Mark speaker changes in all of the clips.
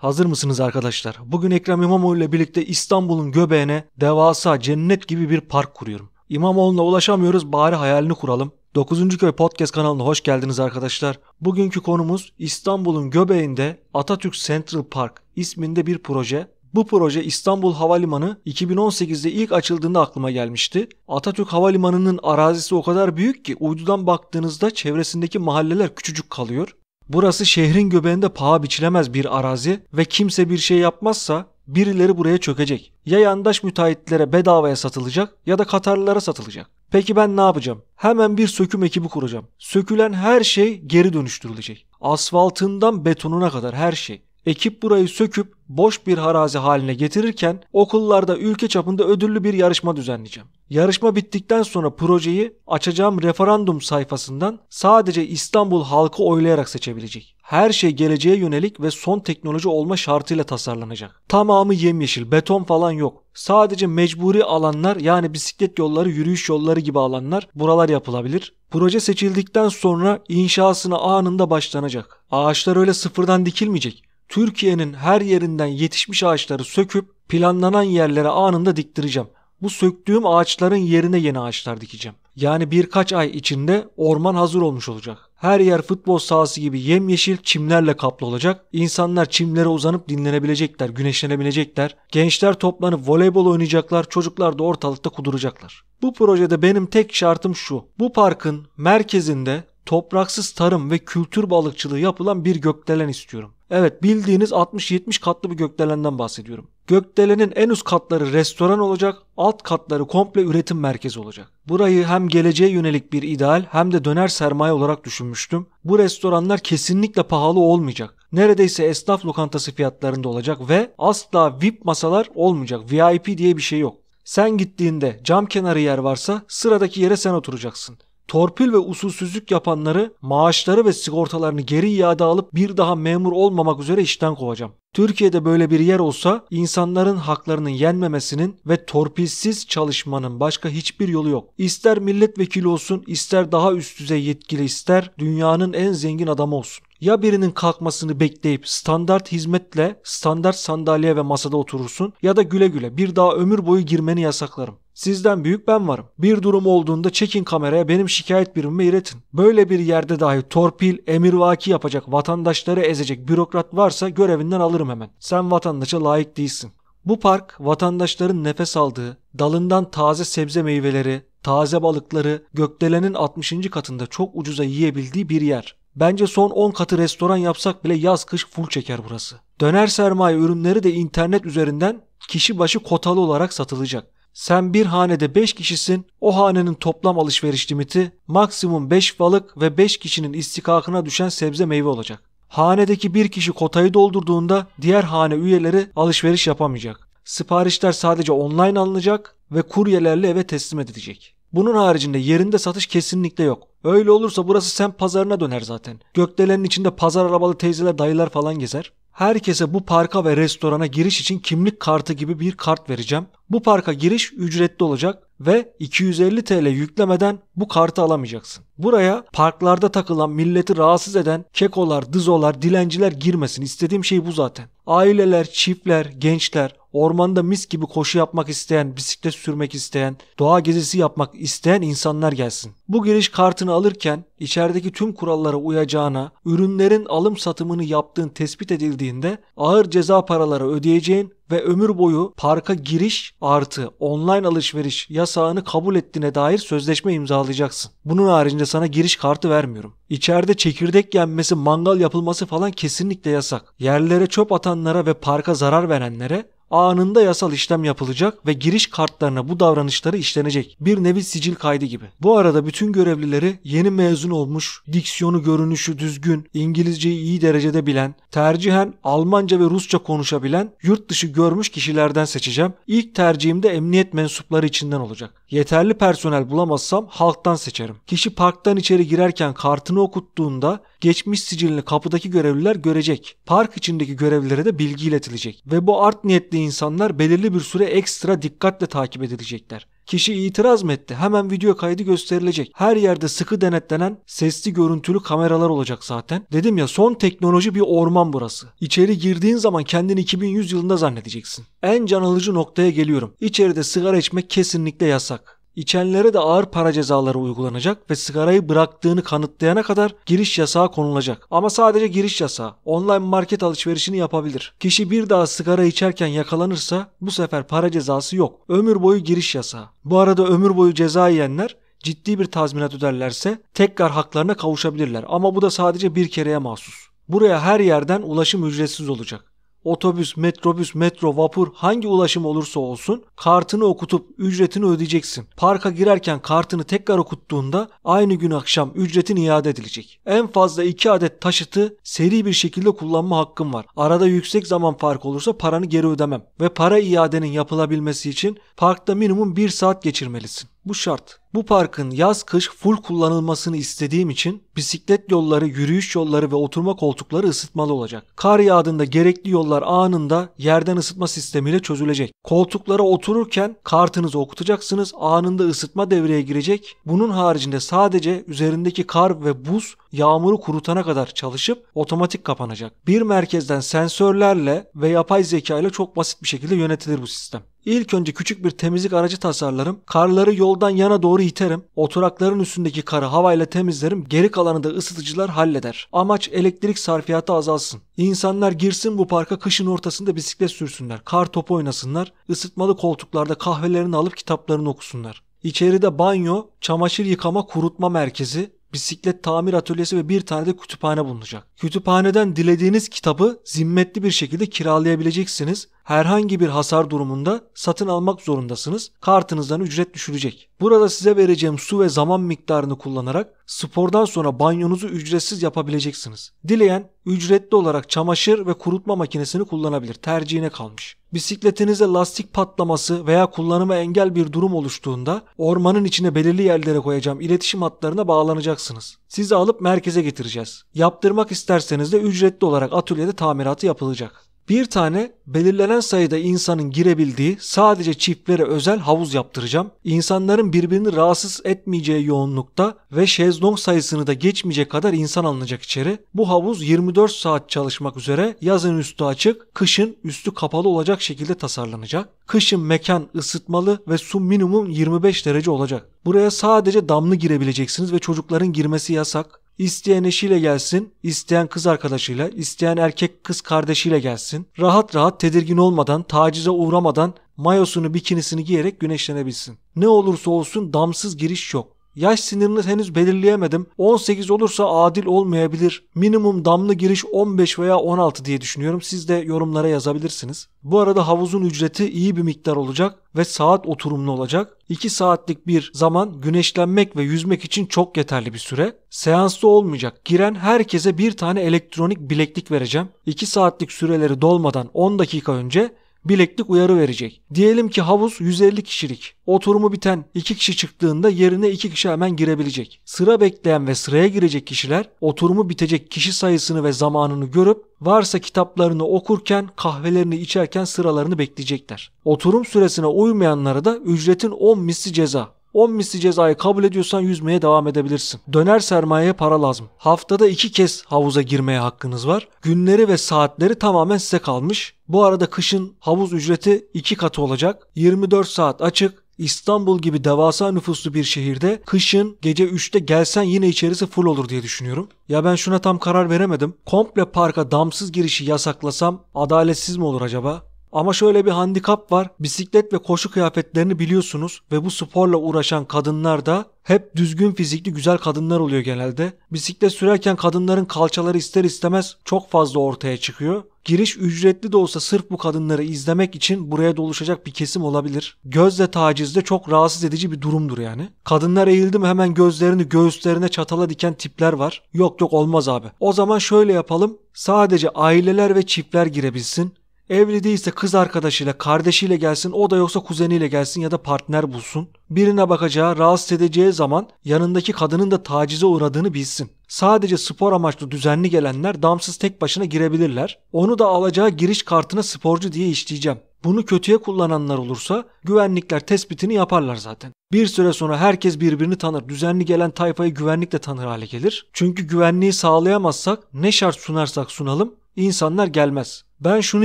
Speaker 1: Hazır mısınız arkadaşlar? Bugün Ekrem İmamoğlu ile birlikte İstanbul'un göbeğine devasa cennet gibi bir park kuruyorum. İmamoğlu'na ulaşamıyoruz bari hayalini kuralım. 9. Köy Podcast kanalına hoş geldiniz arkadaşlar. Bugünkü konumuz İstanbul'un göbeğinde Atatürk Central Park isminde bir proje. Bu proje İstanbul Havalimanı 2018'de ilk açıldığında aklıma gelmişti. Atatürk Havalimanı'nın arazisi o kadar büyük ki uydudan baktığınızda çevresindeki mahalleler küçücük kalıyor. Burası şehrin göbeğinde paha biçilemez bir arazi ve kimse bir şey yapmazsa birileri buraya çökecek. Ya yandaş müteahhitlere bedavaya satılacak ya da Katarlılara satılacak. Peki ben ne yapacağım? Hemen bir söküm ekibi kuracağım. Sökülen her şey geri dönüştürülecek. Asfaltından betonuna kadar her şey. Ekip burayı söküp boş bir harazi haline getirirken okullarda ülke çapında ödüllü bir yarışma düzenleyeceğim. Yarışma bittikten sonra projeyi açacağım referandum sayfasından sadece İstanbul halkı oylayarak seçebilecek. Her şey geleceğe yönelik ve son teknoloji olma şartıyla tasarlanacak. Tamamı yemyeşil, beton falan yok. Sadece mecburi alanlar yani bisiklet yolları, yürüyüş yolları gibi alanlar buralar yapılabilir. Proje seçildikten sonra inşasına anında başlanacak. Ağaçlar öyle sıfırdan dikilmeyecek. Türkiye'nin her yerinden yetişmiş ağaçları söküp planlanan yerlere anında diktireceğim. Bu söktüğüm ağaçların yerine yeni ağaçlar dikeceğim. Yani birkaç ay içinde orman hazır olmuş olacak. Her yer futbol sahası gibi yemyeşil çimlerle kaplı olacak. İnsanlar çimlere uzanıp dinlenebilecekler, güneşlenebilecekler. Gençler toplanıp voleybol oynayacaklar, çocuklar da ortalıkta kuduracaklar. Bu projede benim tek şartım şu. Bu parkın merkezinde topraksız tarım ve kültür balıkçılığı yapılan bir gökdelen istiyorum. Evet bildiğiniz 60-70 katlı bir gökdelenden bahsediyorum. Gökdelenin en üst katları restoran olacak, alt katları komple üretim merkezi olacak. Burayı hem geleceğe yönelik bir ideal hem de döner sermaye olarak düşünmüştüm. Bu restoranlar kesinlikle pahalı olmayacak. Neredeyse esnaf lokantası fiyatlarında olacak ve asla VIP masalar olmayacak. VIP diye bir şey yok. Sen gittiğinde cam kenarı yer varsa sıradaki yere sen oturacaksın torpil ve usulsüzlük yapanları maaşları ve sigortalarını geri iade alıp bir daha memur olmamak üzere işten kovacağım. Türkiye'de böyle bir yer olsa insanların haklarının yenmemesinin ve torpilsiz çalışmanın başka hiçbir yolu yok. İster milletvekili olsun, ister daha üst düzey yetkili, ister dünyanın en zengin adamı olsun. Ya birinin kalkmasını bekleyip standart hizmetle standart sandalye ve masada oturursun ya da güle güle bir daha ömür boyu girmeni yasaklarım. Sizden büyük ben varım. Bir durum olduğunda çekin kameraya benim şikayet birimime iletin. Böyle bir yerde dahi torpil, emirvaki yapacak, vatandaşları ezecek bürokrat varsa görevinden alırım hemen. Sen vatandaşa layık değilsin. Bu park vatandaşların nefes aldığı, dalından taze sebze meyveleri, taze balıkları gökdelenin 60. katında çok ucuza yiyebildiği bir yer. Bence son 10 katı restoran yapsak bile yaz kış full çeker burası. Döner sermaye ürünleri de internet üzerinden kişi başı kotalı olarak satılacak. Sen bir hanede 5 kişisin. O hanenin toplam alışveriş limiti maksimum 5 balık ve 5 kişinin istikakına düşen sebze meyve olacak. Hanedeki bir kişi kotayı doldurduğunda diğer hane üyeleri alışveriş yapamayacak. Siparişler sadece online alınacak ve kuryelerle eve teslim edilecek. Bunun haricinde yerinde satış kesinlikle yok. Öyle olursa burası sen pazarına döner zaten. Gökdelenin içinde pazar arabalı teyzeler dayılar falan gezer. Herkese bu parka ve restorana giriş için kimlik kartı gibi bir kart vereceğim. Bu parka giriş ücretli olacak ve 250 TL yüklemeden bu kartı alamayacaksın. Buraya parklarda takılan milleti rahatsız eden kekolar, dızolar, dilenciler girmesin. İstediğim şey bu zaten. Aileler, çiftler, gençler, Ormanda mis gibi koşu yapmak isteyen, bisiklet sürmek isteyen, doğa gezisi yapmak isteyen insanlar gelsin. Bu giriş kartını alırken içerideki tüm kurallara uyacağına, ürünlerin alım satımını yaptığın tespit edildiğinde ağır ceza paraları ödeyeceğin ve ömür boyu parka giriş artı online alışveriş yasağını kabul ettiğine dair sözleşme imzalayacaksın. Bunun haricinde sana giriş kartı vermiyorum. İçeride çekirdek yenmesi, mangal yapılması falan kesinlikle yasak. Yerlere çöp atanlara ve parka zarar verenlere anında yasal işlem yapılacak ve giriş kartlarına bu davranışları işlenecek. Bir nevi sicil kaydı gibi. Bu arada bütün görevlileri yeni mezun olmuş, diksiyonu görünüşü düzgün, İngilizceyi iyi derecede bilen, tercihen Almanca ve Rusça konuşabilen yurt dışı görmüş kişilerden seçeceğim. İlk tercihim de emniyet mensupları içinden olacak. Yeterli personel bulamazsam halktan seçerim. Kişi parktan içeri girerken kartını okuttuğunda geçmiş sicilini kapıdaki görevliler görecek. Park içindeki görevlilere de bilgi iletilecek ve bu art niyetli insanlar belirli bir süre ekstra dikkatle takip edilecekler. Kişi itiraz mı etti? Hemen video kaydı gösterilecek. Her yerde sıkı denetlenen sesli görüntülü kameralar olacak zaten. Dedim ya son teknoloji bir orman burası. İçeri girdiğin zaman kendini 2100 yılında zannedeceksin. En can alıcı noktaya geliyorum. İçeride sigara içmek kesinlikle yasak. İçenlere de ağır para cezaları uygulanacak ve sigarayı bıraktığını kanıtlayana kadar giriş yasağı konulacak. Ama sadece giriş yasağı. Online market alışverişini yapabilir. Kişi bir daha sigara içerken yakalanırsa bu sefer para cezası yok. Ömür boyu giriş yasağı. Bu arada ömür boyu ceza yiyenler ciddi bir tazminat öderlerse tekrar haklarına kavuşabilirler. Ama bu da sadece bir kereye mahsus. Buraya her yerden ulaşım ücretsiz olacak. Otobüs, metrobüs, metro, vapur hangi ulaşım olursa olsun kartını okutup ücretini ödeyeceksin. Parka girerken kartını tekrar okuttuğunda aynı gün akşam ücretin iade edilecek. En fazla 2 adet taşıtı seri bir şekilde kullanma hakkım var. Arada yüksek zaman fark olursa paranı geri ödemem ve para iadenin yapılabilmesi için parkta minimum 1 saat geçirmelisin. Bu şart. Bu parkın yaz kış full kullanılmasını istediğim için bisiklet yolları, yürüyüş yolları ve oturma koltukları ısıtmalı olacak. Kar yağdığında gerekli yollar anında yerden ısıtma sistemiyle çözülecek. Koltuklara otururken kartınızı okutacaksınız. Anında ısıtma devreye girecek. Bunun haricinde sadece üzerindeki kar ve buz yağmuru kurutana kadar çalışıp otomatik kapanacak. Bir merkezden sensörlerle ve yapay zeka ile çok basit bir şekilde yönetilir bu sistem. İlk önce küçük bir temizlik aracı tasarlarım. Karları yoldan yana doğru iterim. Oturakların üstündeki karı havayla temizlerim. Geri kalanı da ısıtıcılar halleder. Amaç elektrik sarfiyatı azalsın. İnsanlar girsin bu parka kışın ortasında bisiklet sürsünler. Kar topu oynasınlar. Isıtmalı koltuklarda kahvelerini alıp kitaplarını okusunlar. İçeride banyo, çamaşır yıkama kurutma merkezi, bisiklet tamir atölyesi ve bir tane de kütüphane bulunacak. Kütüphaneden dilediğiniz kitabı zimmetli bir şekilde kiralayabileceksiniz herhangi bir hasar durumunda satın almak zorundasınız. Kartınızdan ücret düşülecek. Burada size vereceğim su ve zaman miktarını kullanarak spordan sonra banyonuzu ücretsiz yapabileceksiniz. Dileyen ücretli olarak çamaşır ve kurutma makinesini kullanabilir. Tercihine kalmış. Bisikletinize lastik patlaması veya kullanıma engel bir durum oluştuğunda ormanın içine belirli yerlere koyacağım iletişim hatlarına bağlanacaksınız. Sizi alıp merkeze getireceğiz. Yaptırmak isterseniz de ücretli olarak atölyede tamiratı yapılacak. Bir tane belirlenen sayıda insanın girebildiği sadece çiftlere özel havuz yaptıracağım. İnsanların birbirini rahatsız etmeyeceği yoğunlukta ve şezlong sayısını da geçmeyecek kadar insan alınacak içeri. Bu havuz 24 saat çalışmak üzere yazın üstü açık, kışın üstü kapalı olacak şekilde tasarlanacak. Kışın mekan ısıtmalı ve su minimum 25 derece olacak. Buraya sadece damlı girebileceksiniz ve çocukların girmesi yasak. İsteyen eşiyle gelsin, isteyen kız arkadaşıyla, isteyen erkek kız kardeşiyle gelsin. Rahat rahat tedirgin olmadan, tacize uğramadan mayosunu, bikinisini giyerek güneşlenebilsin. Ne olursa olsun damsız giriş yok. Yaş sınırını henüz belirleyemedim. 18 olursa adil olmayabilir. Minimum damlı giriş 15 veya 16 diye düşünüyorum. Siz de yorumlara yazabilirsiniz. Bu arada havuzun ücreti iyi bir miktar olacak ve saat oturumlu olacak. 2 saatlik bir zaman güneşlenmek ve yüzmek için çok yeterli bir süre. Seanslı olmayacak. Giren herkese bir tane elektronik bileklik vereceğim. 2 saatlik süreleri dolmadan 10 dakika önce bileklik uyarı verecek. Diyelim ki havuz 150 kişilik. Oturumu biten 2 kişi çıktığında yerine 2 kişi hemen girebilecek. Sıra bekleyen ve sıraya girecek kişiler oturumu bitecek kişi sayısını ve zamanını görüp varsa kitaplarını okurken kahvelerini içerken sıralarını bekleyecekler. Oturum süresine uymayanlara da ücretin 10 misli ceza 10 misli cezayı kabul ediyorsan yüzmeye devam edebilirsin. Döner sermayeye para lazım. Haftada 2 kez havuza girmeye hakkınız var. Günleri ve saatleri tamamen size kalmış. Bu arada kışın havuz ücreti 2 katı olacak. 24 saat açık, İstanbul gibi devasa nüfuslu bir şehirde kışın gece 3'te gelsen yine içerisi full olur diye düşünüyorum. Ya ben şuna tam karar veremedim. Komple parka damsız girişi yasaklasam adaletsiz mi olur acaba? Ama şöyle bir handikap var. Bisiklet ve koşu kıyafetlerini biliyorsunuz ve bu sporla uğraşan kadınlar da hep düzgün fizikli güzel kadınlar oluyor genelde. Bisiklet sürerken kadınların kalçaları ister istemez çok fazla ortaya çıkıyor. Giriş ücretli de olsa sırf bu kadınları izlemek için buraya doluşacak bir kesim olabilir. Gözle tacizde çok rahatsız edici bir durumdur yani. Kadınlar eğildi mi hemen gözlerini göğüslerine çatala diken tipler var. Yok yok olmaz abi. O zaman şöyle yapalım. Sadece aileler ve çiftler girebilsin. Evli değilse kız arkadaşıyla, kardeşiyle gelsin, o da yoksa kuzeniyle gelsin ya da partner bulsun. Birine bakacağı, rahatsız edeceği zaman yanındaki kadının da tacize uğradığını bilsin. Sadece spor amaçlı düzenli gelenler damsız tek başına girebilirler. Onu da alacağı giriş kartına sporcu diye işleyeceğim. Bunu kötüye kullananlar olursa güvenlikler tespitini yaparlar zaten. Bir süre sonra herkes birbirini tanır. Düzenli gelen tayfayı güvenlikle tanır hale gelir. Çünkü güvenliği sağlayamazsak ne şart sunarsak sunalım insanlar gelmez. Ben şunu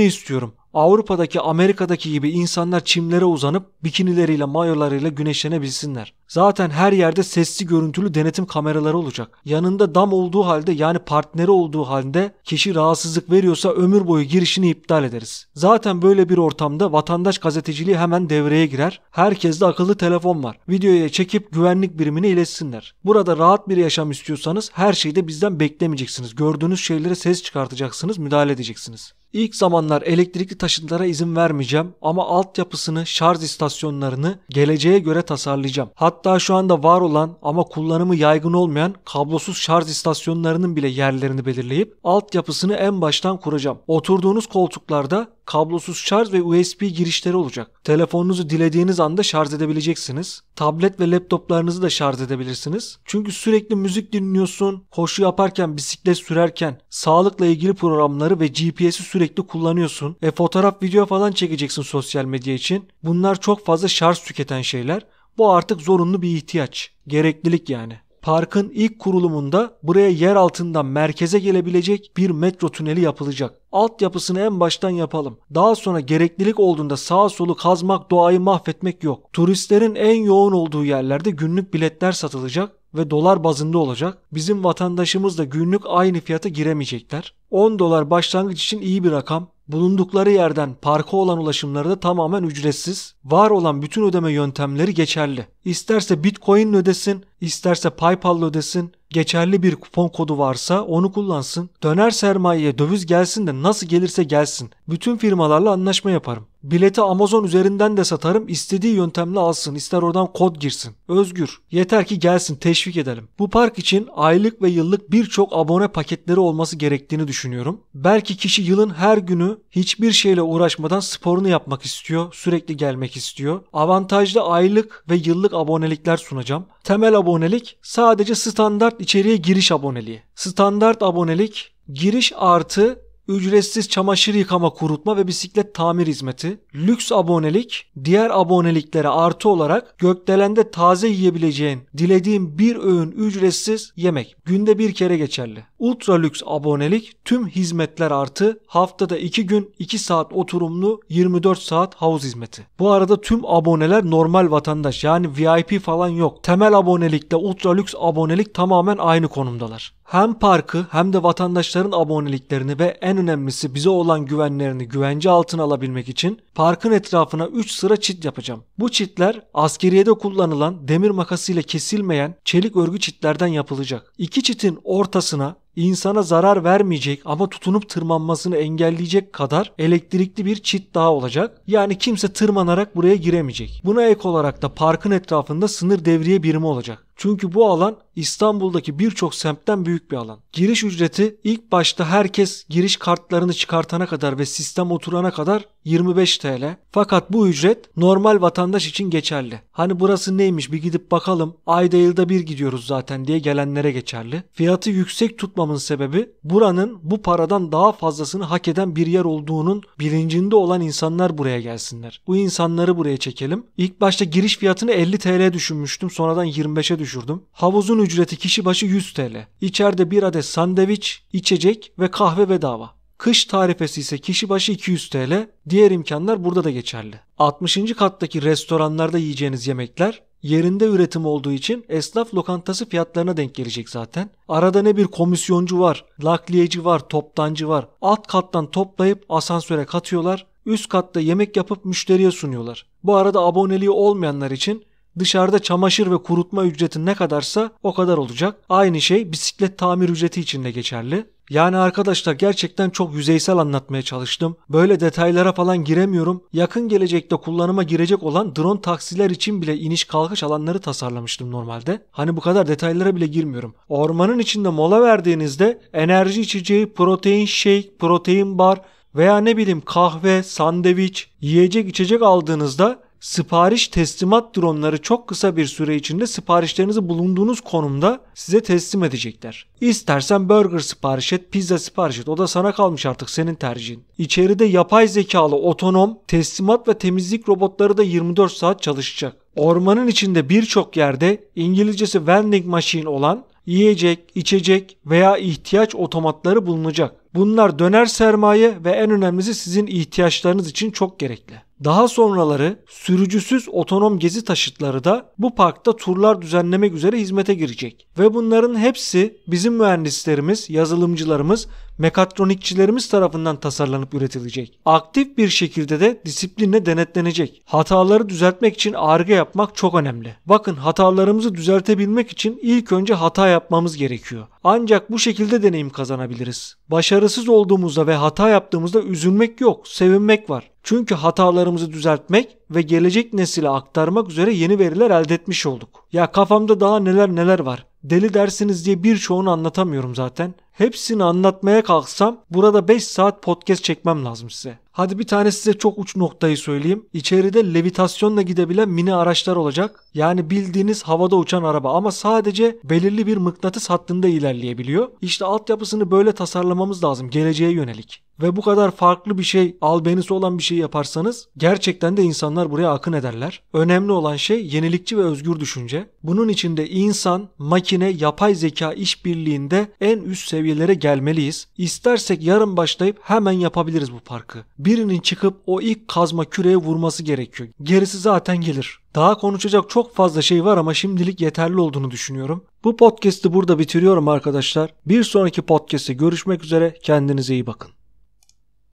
Speaker 1: istiyorum. Avrupa'daki Amerika'daki gibi insanlar çimlere uzanıp bikinileriyle mayolarıyla güneşlenebilsinler. Zaten her yerde sesli görüntülü denetim kameraları olacak. Yanında dam olduğu halde yani partneri olduğu halde kişi rahatsızlık veriyorsa ömür boyu girişini iptal ederiz. Zaten böyle bir ortamda vatandaş gazeteciliği hemen devreye girer. Herkeste akıllı telefon var. Videoya çekip güvenlik birimine iletsinler. Burada rahat bir yaşam istiyorsanız her şeyde bizden beklemeyeceksiniz. Gördüğünüz şeylere ses çıkartacaksınız, müdahale edeceksiniz. İlk zamanlar elektrikli taşıtlara izin vermeyeceğim ama altyapısını, şarj istasyonlarını geleceğe göre tasarlayacağım. Hatta şu anda var olan ama kullanımı yaygın olmayan kablosuz şarj istasyonlarının bile yerlerini belirleyip altyapısını en baştan kuracağım. Oturduğunuz koltuklarda kablosuz şarj ve USB girişleri olacak. Telefonunuzu dilediğiniz anda şarj edebileceksiniz. Tablet ve laptoplarınızı da şarj edebilirsiniz. Çünkü sürekli müzik dinliyorsun, koşu yaparken, bisiklet sürerken, sağlıkla ilgili programları ve GPS'i sürekli kullanıyorsun. ve fotoğraf, video falan çekeceksin sosyal medya için. Bunlar çok fazla şarj tüketen şeyler. Bu artık zorunlu bir ihtiyaç, gereklilik yani. Parkın ilk kurulumunda buraya yer altından merkeze gelebilecek bir metro tüneli yapılacak. Altyapısını en baştan yapalım. Daha sonra gereklilik olduğunda sağ solu kazmak, doğayı mahvetmek yok. Turistlerin en yoğun olduğu yerlerde günlük biletler satılacak ve dolar bazında olacak. Bizim vatandaşımız da günlük aynı fiyata giremeyecekler. 10 dolar başlangıç için iyi bir rakam. Bulundukları yerden parka olan ulaşımları da tamamen ücretsiz. Var olan bütün ödeme yöntemleri geçerli. İsterse Bitcoin ödesin, isterse PayPal ödesin, geçerli bir kupon kodu varsa onu kullansın. Döner sermayeye döviz gelsin de nasıl gelirse gelsin. Bütün firmalarla anlaşma yaparım. Bileti Amazon üzerinden de satarım. İstediği yöntemle alsın. ister oradan kod girsin. Özgür. Yeter ki gelsin teşvik edelim. Bu park için aylık ve yıllık birçok abone paketleri olması gerektiğini düşünüyorum. Belki kişi yılın her günü Hiçbir şeyle uğraşmadan sporunu yapmak istiyor. Sürekli gelmek istiyor. Avantajlı aylık ve yıllık abonelikler sunacağım. Temel abonelik sadece standart içeriye giriş aboneliği. Standart abonelik giriş artı ücretsiz çamaşır yıkama, kurutma ve bisiklet tamir hizmeti, lüks abonelik, diğer aboneliklere artı olarak gökdelende taze yiyebileceğin, dilediğin bir öğün ücretsiz yemek. Günde bir kere geçerli. Ultra lüks abonelik, tüm hizmetler artı, haftada 2 gün 2 saat oturumlu 24 saat havuz hizmeti. Bu arada tüm aboneler normal vatandaş yani VIP falan yok. Temel abonelikle ultra lüks abonelik tamamen aynı konumdalar. Hem parkı hem de vatandaşların aboneliklerini ve en en önemlisi bize olan güvenlerini güvence altına alabilmek için parkın etrafına 3 sıra çit yapacağım. Bu çitler askeriyede kullanılan demir makasıyla kesilmeyen çelik örgü çitlerden yapılacak. İki çitin ortasına insana zarar vermeyecek ama tutunup tırmanmasını engelleyecek kadar elektrikli bir çit daha olacak. Yani kimse tırmanarak buraya giremeyecek. Buna ek olarak da parkın etrafında sınır devriye birimi olacak. Çünkü bu alan İstanbul'daki birçok semtten büyük bir alan. Giriş ücreti ilk başta herkes giriş kartlarını çıkartana kadar ve sistem oturana kadar 25 TL. Fakat bu ücret normal vatandaş için geçerli. Hani burası neymiş bir gidip bakalım. Ayda yılda bir gidiyoruz zaten diye gelenlere geçerli. Fiyatı yüksek tutmamın sebebi buranın bu paradan daha fazlasını hak eden bir yer olduğunun bilincinde olan insanlar buraya gelsinler. Bu insanları buraya çekelim. İlk başta giriş fiyatını 50 TL düşünmüştüm. Sonradan 25'e düşürdüm. Havuzun ücreti kişi başı 100 TL. İçeride bir adet sandviç, içecek ve kahve bedava. Kış tarifesi ise kişi başı 200 TL. Diğer imkanlar burada da geçerli. 60. kattaki restoranlarda yiyeceğiniz yemekler yerinde üretim olduğu için esnaf lokantası fiyatlarına denk gelecek zaten. Arada ne bir komisyoncu var, lakliyeci var, toptancı var. Alt kattan toplayıp asansöre katıyorlar. Üst katta yemek yapıp müşteriye sunuyorlar. Bu arada aboneliği olmayanlar için Dışarıda çamaşır ve kurutma ücreti ne kadarsa o kadar olacak. Aynı şey bisiklet tamir ücreti için de geçerli. Yani arkadaşlar gerçekten çok yüzeysel anlatmaya çalıştım. Böyle detaylara falan giremiyorum. Yakın gelecekte kullanıma girecek olan drone taksiler için bile iniş kalkış alanları tasarlamıştım normalde. Hani bu kadar detaylara bile girmiyorum. Ormanın içinde mola verdiğinizde enerji içeceği, protein shake, protein bar veya ne bileyim kahve, sandviç, yiyecek içecek aldığınızda sipariş teslimat dronları çok kısa bir süre içinde siparişlerinizi bulunduğunuz konumda size teslim edecekler. İstersen burger sipariş et, pizza sipariş et. O da sana kalmış artık senin tercihin. İçeride yapay zekalı, otonom, teslimat ve temizlik robotları da 24 saat çalışacak. Ormanın içinde birçok yerde İngilizcesi vending machine olan yiyecek, içecek veya ihtiyaç otomatları bulunacak. Bunlar döner sermaye ve en önemlisi sizin ihtiyaçlarınız için çok gerekli. Daha sonraları sürücüsüz otonom gezi taşıtları da bu parkta turlar düzenlemek üzere hizmete girecek. Ve bunların hepsi bizim mühendislerimiz, yazılımcılarımız, mekatronikçilerimiz tarafından tasarlanıp üretilecek. Aktif bir şekilde de disiplinle denetlenecek. Hataları düzeltmek için arge yapmak çok önemli. Bakın hatalarımızı düzeltebilmek için ilk önce hata yapmamız gerekiyor. Ancak bu şekilde deneyim kazanabiliriz. Başarısız olduğumuzda ve hata yaptığımızda üzülmek yok, sevinmek var. Çünkü hatalarımızı düzeltmek ve gelecek nesile aktarmak üzere yeni veriler elde etmiş olduk. Ya kafamda daha neler neler var. Deli dersiniz diye birçoğunu anlatamıyorum zaten. Hepsini anlatmaya kalksam burada 5 saat podcast çekmem lazım size. Hadi bir tane size çok uç noktayı söyleyeyim. İçeride levitasyonla gidebilen mini araçlar olacak. Yani bildiğiniz havada uçan araba ama sadece belirli bir mıknatıs hattında ilerleyebiliyor. İşte altyapısını böyle tasarlamamız lazım geleceğe yönelik ve bu kadar farklı bir şey, albenisi olan bir şey yaparsanız gerçekten de insanlar buraya akın ederler. Önemli olan şey yenilikçi ve özgür düşünce. Bunun için de insan, makine, yapay zeka işbirliğinde en üst seviyelere gelmeliyiz. İstersek yarın başlayıp hemen yapabiliriz bu parkı. Birinin çıkıp o ilk kazma küreye vurması gerekiyor. Gerisi zaten gelir. Daha konuşacak çok fazla şey var ama şimdilik yeterli olduğunu düşünüyorum. Bu podcast'i burada bitiriyorum arkadaşlar. Bir sonraki podcast'te görüşmek üzere. Kendinize iyi bakın.